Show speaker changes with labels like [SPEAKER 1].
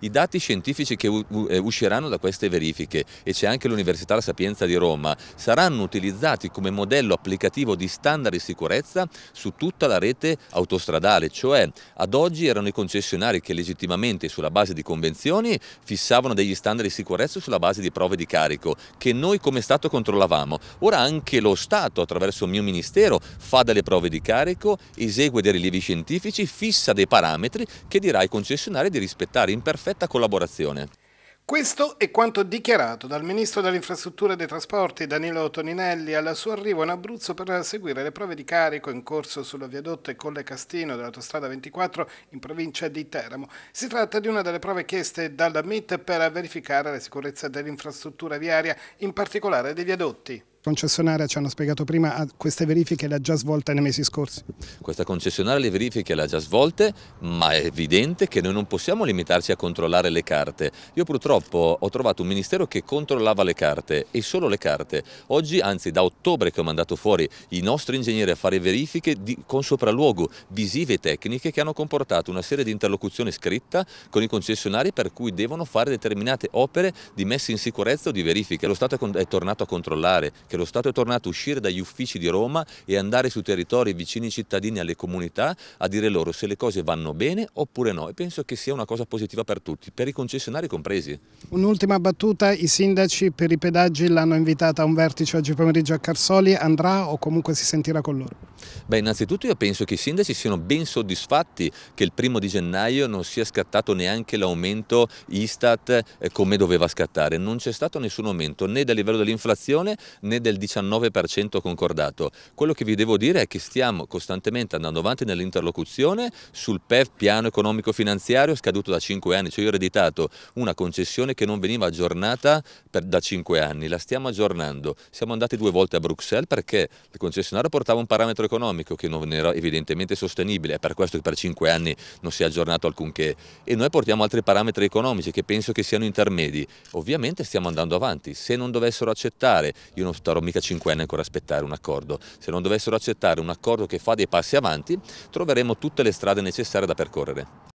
[SPEAKER 1] I dati scientifici che eh, usciranno da queste verifiche, e c'è anche l'Università La Sapienza di Roma, saranno utilizzati come modello applicativo di standard di sicurezza su tutta la rete autostradale, cioè ad oggi erano i concessionari che legittimamente sulla base di convenzioni fissavano degli standard di sicurezza sulla base di prove di carico che noi come Stato controllavamo. Ora anche lo Stato attraverso il mio Ministero fa delle prove di carico, esegue dei rilievi scientifici, fissa dei parametri che dirà ai concessionari di rispettare in imperfettamente perfetta collaborazione.
[SPEAKER 2] Questo è quanto dichiarato dal ministro delle infrastrutture e dei trasporti Danilo Toninelli al suo arrivo in Abruzzo per seguire le prove di carico in corso sulla viadotto Colle Castino dell'autostrada 24 in provincia di Teramo. Si tratta di una delle prove chieste dalla MIT per verificare la sicurezza dell'infrastruttura viaria, in particolare dei viadotti concessionaria, ci hanno spiegato prima, ah, queste verifiche le ha già svolte nei mesi scorsi?
[SPEAKER 1] Questa concessionaria le verifiche le ha già svolte, ma è evidente che noi non possiamo limitarci a controllare le carte. Io purtroppo ho trovato un ministero che controllava le carte e solo le carte. Oggi, anzi da ottobre che ho mandato fuori i nostri ingegneri a fare verifiche di, con sopralluogo, visive e tecniche che hanno comportato una serie di interlocuzioni scritta con i concessionari per cui devono fare determinate opere di messa in sicurezza o di verifica. Lo Stato è, è tornato a controllare, che che lo Stato è tornato a uscire dagli uffici di Roma e andare su territori vicini ai cittadini, e alle comunità, a dire loro se le cose vanno bene oppure no. E penso che sia una cosa positiva per tutti, per i concessionari compresi.
[SPEAKER 2] Un'ultima battuta, i sindaci per i pedaggi l'hanno invitata a un vertice oggi pomeriggio a Carsoli, andrà o comunque si sentirà con loro?
[SPEAKER 1] Beh, innanzitutto io penso che i sindaci siano ben soddisfatti che il primo di gennaio non sia scattato neanche l'aumento Istat eh, come doveva scattare. Non c'è stato nessun aumento né dal livello dell'inflazione né del del 19% concordato. Quello che vi devo dire è che stiamo costantemente andando avanti nell'interlocuzione sul PEF, piano economico finanziario, scaduto da 5 anni, cioè io ho ereditato una concessione che non veniva aggiornata per, da 5 anni, la stiamo aggiornando. Siamo andati due volte a Bruxelles perché il concessionario portava un parametro economico che non era evidentemente sostenibile, è per questo che per 5 anni non si è aggiornato alcunché e noi portiamo altri parametri economici che penso che siano intermedi. Ovviamente stiamo andando avanti, se non dovessero accettare, io non starò farò mica cinque anni ancora aspettare un accordo. Se non dovessero accettare un accordo che fa dei passi avanti, troveremo tutte le strade necessarie da percorrere.